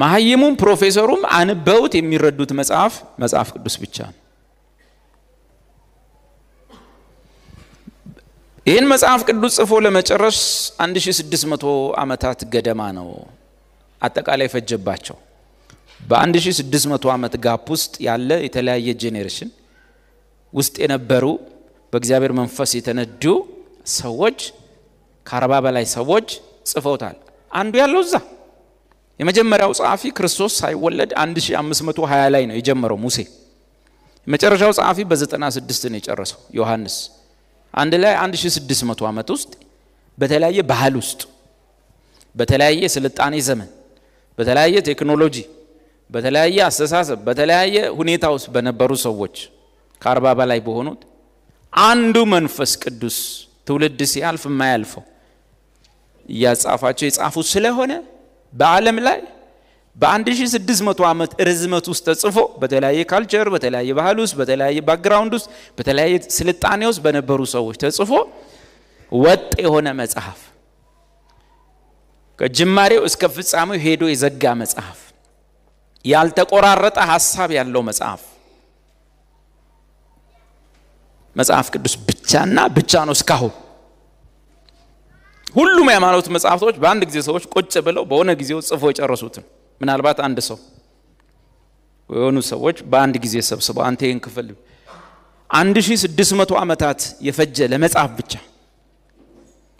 መሀይሙም ፕሮፌሰሩም አንበውት የሚረዱት መጽሐፍ መጽሐፍ ቅዱስ ብቻ ነው። ይህን መጽሐፍ ቅዱስ ጽፎ ለመጨረስ 1600 ዓመታት ገደማ ነው አጠቃላይ ፈጀባቸው። በ1600 ዓመት ጋፕ ውስጥ ያለ የተለያየ ጄኔሬሽን ውስጥ የነበሩ በእግዚአብሔር መንፈስ የተነዱ ሰዎች ከአርባ በላይ ሰዎች ጽፈውታል። አንዱ ያለው እዛ የመጀመሪያው ጸሐፊ ክርስቶስ ሳይወለድ 1520 ላይ ነው የጀመረው ሙሴ። የመጨረሻው ጸሐፊ በ96 ነው የጨረሰው ዮሐንስ። አንድ ላይ 1600 ዓመት ውስጥ በተለያየ ባህል ውስጥ በተለያየ ስልጣኔ ዘመን በተለያየ ቴክኖሎጂ በተለያየ አስተሳሰብ በተለያየ ሁኔታ ውስጥ በነበሩ ሰዎች ከአርባ በላይ በሆኑት አንዱ መንፈስ ቅዱስ ትውልድ ሲያልፍ የማያልፈው እያጻፋቸው የጻፉ ስለሆነ በዓለም ላይ በ1600 ዓመት ርዝመት ውስጥ ተጽፎ በተለያየ ካልቸር፣ በተለያየ ባህል ውስጥ፣ በተለያየ ባክግራውንድ ውስጥ፣ በተለያየ ስልጣኔ ውስጥ በነበሩ ሰዎች ተጽፎ ወጥ የሆነ መጽሐፍ ከጅማሬው እስከ ፍጻሜው ሄዶ የዘጋ መጽሐፍ፣ ያልተቆራረጠ ሀሳብ ያለው መጽሐፍ መጽሐፍ ቅዱስ ብቻና ብቻ ነው እስካሁን ሁሉም የሃይማኖት መጽሐፍቶች በአንድ ጊዜ ሰዎች ቁጭ ብለው በሆነ ጊዜው ጽፎ የጨረሱትን ምናልባት አንድ ሰው የሆኑ ሰዎች በአንድ ጊዜ ሰብስበው አንተ ይህን ክፍል መቶ ዓመታት የፈጀ ለመጽሐፍ ብቻ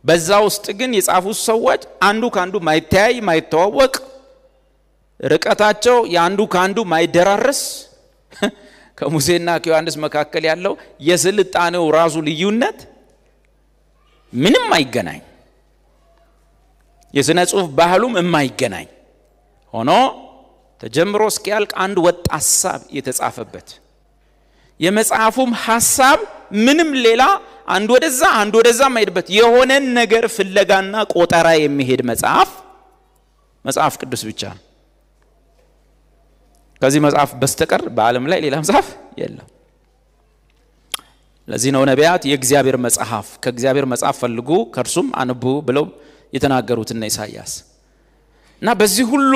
በዛ ውስጥ ግን የጻፉት ሰዎች አንዱ ከአንዱ ማይተያይ ማይተዋወቅ ርቀታቸው የአንዱ ከአንዱ ማይደራረስ ከሙሴና ከዮሐንስ መካከል ያለው የስልጣኔው ራሱ ልዩነት ምንም አይገናኝ የሥነ ጽሑፍ ባህሉም የማይገናኝ ሆኖ ተጀምሮ እስኪያልቅ አንድ ወጥ ሀሳብ የተጻፈበት የመጽሐፉም ሀሳብ ምንም ሌላ አንድ ወደዛ አንድ ወደዛ የማሄድበት የሆነን ነገር ፍለጋና ቆጠራ የሚሄድ መጽሐፍ መጽሐፍ ቅዱስ ብቻ ነው። ከዚህ መጽሐፍ በስተቀር በዓለም ላይ ሌላ መጽሐፍ የለም። ለዚህ ነው ነቢያት የእግዚአብሔር መጽሐፍ ከእግዚአብሔር መጽሐፍ ፈልጉ ከእርሱም አንብቡ ብለው የተናገሩት እነ ኢሳያስ እና በዚህ ሁሉ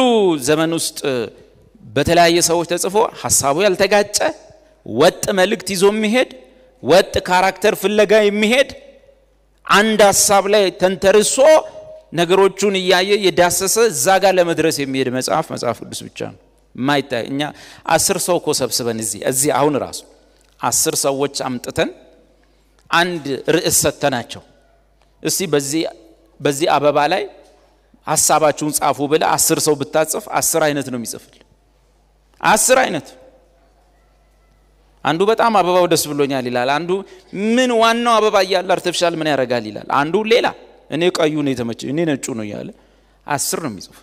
ዘመን ውስጥ በተለያየ ሰዎች ተጽፎ ሀሳቡ ያልተጋጨ ወጥ መልእክት ይዞ የሚሄድ ወጥ ካራክተር ፍለጋ የሚሄድ አንድ ሀሳብ ላይ ተንተርሶ ነገሮቹን እያየ የዳሰሰ እዛ ጋር ለመድረስ የሚሄድ መጽሐፍ መጽሐፍ ቅዱስ ብቻ ነው ማይታ እኛ አስር ሰው እኮ ሰብስበን እዚህ እዚህ አሁን ራሱ አስር ሰዎች አምጥተን አንድ ርዕስ ሰጥተናቸው እስቲ በዚህ በዚህ አበባ ላይ ሀሳባችሁን ጻፉ ብለ አስር ሰው ብታጽፍ አስር አይነት ነው የሚጽፍል አስር አይነት አንዱ በጣም አበባው ደስ ብሎኛል ይላል አንዱ ምን ዋናው አበባ እያለ አርቲፊሻል ምን ያደርጋል ይላል አንዱ ሌላ እኔ ቀዩ ነው የተመቸ እኔ ነጩ ነው እያለ አስር ነው የሚጽፉት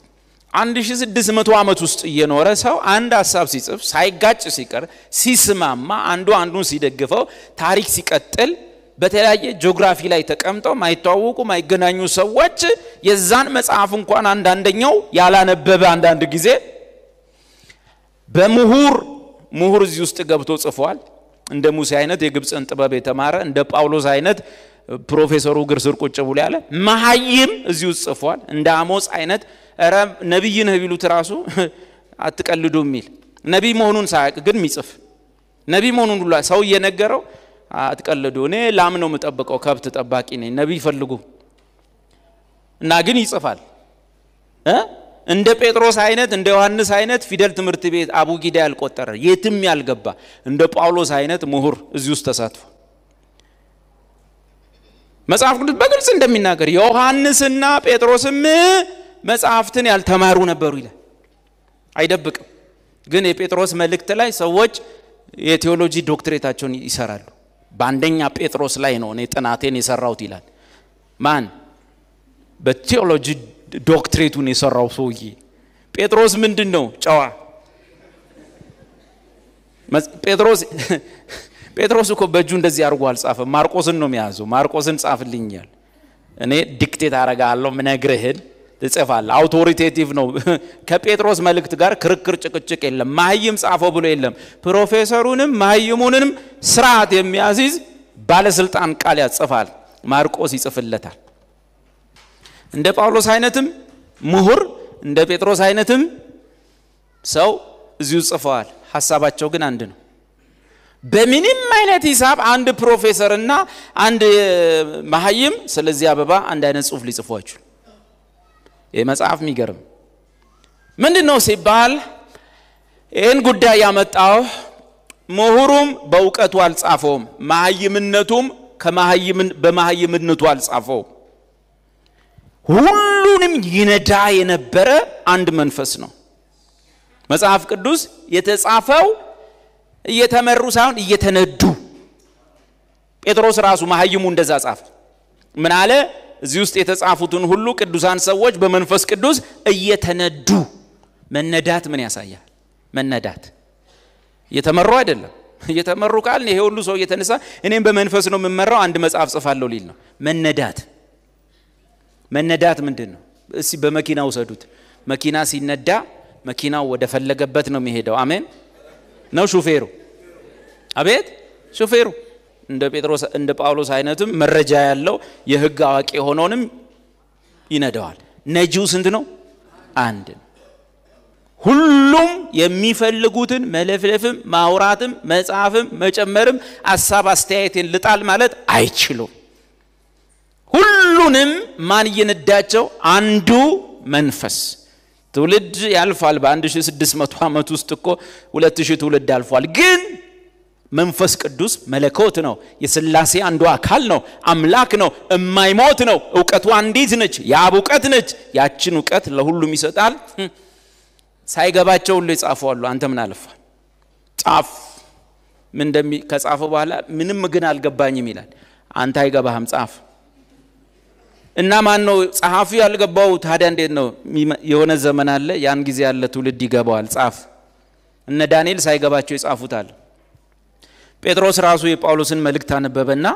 አንድ ሺ ስድስት መቶ ዓመት ውስጥ እየኖረ ሰው አንድ ሀሳብ ሲጽፍ ሳይጋጭ ሲቀር ሲስማማ አንዱ አንዱን ሲደግፈው ታሪክ ሲቀጥል በተለያየ ጂኦግራፊ ላይ ተቀምጠው ማይተዋወቁ ማይገናኙ ሰዎች የዛን መጽሐፍ እንኳን አንዳንደኛው ያላነበበ አንዳንድ ጊዜ በምሁር ምሁር እዚህ ውስጥ ገብቶ ጽፏል። እንደ ሙሴ አይነት የግብፅን ጥበብ የተማረ እንደ ጳውሎስ አይነት ፕሮፌሰሩ ግርስር ቁጭ ብሎ ያለ መሀይም እዚህ ውስጥ ጽፏል። እንደ አሞፅ አይነት ረ ነቢይ ነህ ቢሉት ራሱ አትቀልዱ የሚል ነቢይ መሆኑን ሳያቅ ግን የሚጽፍ ነቢይ መሆኑን ሁሉ ሰው እየነገረው አትቀልዱ። እኔ ላም ነው የምጠብቀው፣ ከብት ጠባቂ ነኝ። ነቢይ ፈልጉ እና ግን ይጽፋል እንደ ጴጥሮስ አይነት እንደ ዮሐንስ አይነት ፊደል ትምህርት ቤት አቡጊዳ ያልቆጠረ የትም ያልገባ እንደ ጳውሎስ አይነት ምሁር እዚህ ውስጥ ተሳትፎ መጽሐፍ ቅዱስ በግልጽ እንደሚናገር ዮሐንስና ጴጥሮስም መጽሐፍትን ያልተማሩ ነበሩ ይላል። አይደብቅም። ግን የጴጥሮስ መልእክት ላይ ሰዎች የቴዎሎጂ ዶክትሬታቸውን ይሰራሉ። በአንደኛ ጴጥሮስ ላይ ነው እኔ ጥናቴን የሰራሁት ይላል። ማን በቴዎሎጂ ዶክትሬቱን የሰራው ሰውዬ ጴጥሮስ ምንድን ነው ጨዋ ጴጥሮስ ጴጥሮስ እኮ በእጁ እንደዚህ አድርጎ አልጻፈም። ማርቆስን ነው የያዘው። ማርቆስን ጻፍልኛል እኔ ዲክቴት አረጋለሁ ምነግርህን ትጽፋል። አውቶሪቴቲቭ ነው። ከጴጥሮስ መልእክት ጋር ክርክር፣ ጭቅጭቅ የለም። ማህይም ጻፈው ብሎ የለም። ፕሮፌሰሩንም ማህይሙንም ስርዓት የሚያስይዝ ባለስልጣን ቃል ያጽፋል። ማርቆስ ይጽፍለታል። እንደ ጳውሎስ አይነትም ምሁር እንደ ጴጥሮስ አይነትም ሰው እዚሁ ጽፈዋል። ሀሳባቸው ግን አንድ ነው። በምንም አይነት ሂሳብ አንድ ፕሮፌሰርና አንድ መሀይም ስለዚህ አበባ አንድ አይነት ጽሁፍ ሊጽፏችሁ መጽሐፍ የሚገርም ምንድን ነው ሲባል ይህን ጉዳይ ያመጣው ምሁሩም በእውቀቱ አልጻፈውም፣ መሀይምነቱም በመሀይምነቱ አልጻፈውም። ሁሉንም ይነዳ የነበረ አንድ መንፈስ ነው። መጽሐፍ ቅዱስ የተጻፈው እየተመሩ ሳይሆን እየተነዱ ጴጥሮስ ራሱ መሀይሙ እንደዛ ጻፈ። ምን አለ? እዚህ ውስጥ የተጻፉትን ሁሉ ቅዱሳን ሰዎች በመንፈስ ቅዱስ እየተነዱ መነዳት ምን ያሳያል? መነዳት እየተመሩ አይደለም። እየተመሩ ካልን ይሄ ሁሉ ሰው እየተነሳ እኔም በመንፈስ ነው የምመራው አንድ መጽሐፍ ጽፋለሁ ሊል ነው። መነዳት መነዳት ምንድን ነው? እስቲ በመኪና ውሰዱት። መኪና ሲነዳ መኪናው ወደ ፈለገበት ነው የሚሄደው። አሜን ነው ሹፌሩ። አቤት ሹፌሩ እንደ ጴጥሮስ እንደ ጳውሎስ አይነትም መረጃ ያለው የህግ አዋቂ የሆነውንም ይነደዋል። ነጂው ስንት ነው? አንድ ነው። ሁሉም የሚፈልጉትን መለፍለፍም ማውራትም መጻፍም መጨመርም አሳብ አስተያየትን ልጣል ማለት አይችሉም። ሁሉንም ማን እየነዳቸው አንዱ መንፈስ ትውልድ ያልፋል። በአንድ በ1600 ዓመት ውስጥ እኮ ሁለት ሺህ ትውልድ አልፏል ግን መንፈስ ቅዱስ መለኮት ነው። የስላሴ አንዱ አካል ነው። አምላክ ነው። እማይሞት ነው። እውቀቱ አንዲት ነች። የአብ እውቀት ነች። ያችን እውቀት ለሁሉም ይሰጣል። ሳይገባቸው ሁሉ ይጻፈዋሉ። አንተ ምን አለፋ ጻፍ። ምን እንደሚ ከጻፈ በኋላ ምንም ግን አልገባኝም ይላል። አንተ አይገባህም ጻፍ። እና ማን ነው ጸሐፊ ያልገባው? ታዲያ እንዴት ነው የሆነ ዘመን አለ፣ ያን ጊዜ ያለ ትውልድ ይገባዋል። ጻፍ። እነ ዳንኤል ሳይገባቸው ይጻፉታል። ጴጥሮስ ራሱ የጳውሎስን መልእክት አነበበና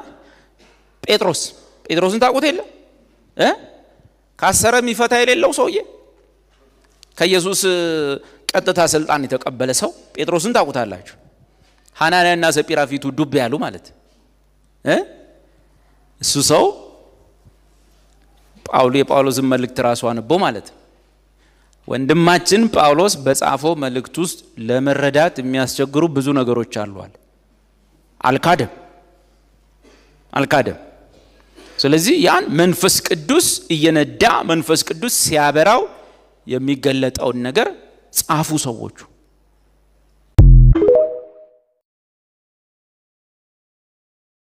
ጴጥሮስ ጴጥሮስን ታውቁት የለም ካሰረ የሚፈታ የሌለው ሰውዬ ከኢየሱስ ቀጥታ ስልጣን የተቀበለ ሰው ጴጥሮስን ታውቁታላችሁ። ሐናንያና ሰጲራ ፊቱ ዱብ ያሉ ማለት እሱ ሰው ጳውሎ የጳውሎስን መልእክት ራሱ አንቦ ማለት ወንድማችን ጳውሎስ በጻፈው መልእክት ውስጥ ለመረዳት የሚያስቸግሩ ብዙ ነገሮች አሏል። አልካደም አልካደም። ስለዚህ ያን መንፈስ ቅዱስ እየነዳ መንፈስ ቅዱስ ሲያበራው የሚገለጠውን ነገር ጻፉ ሰዎቹ።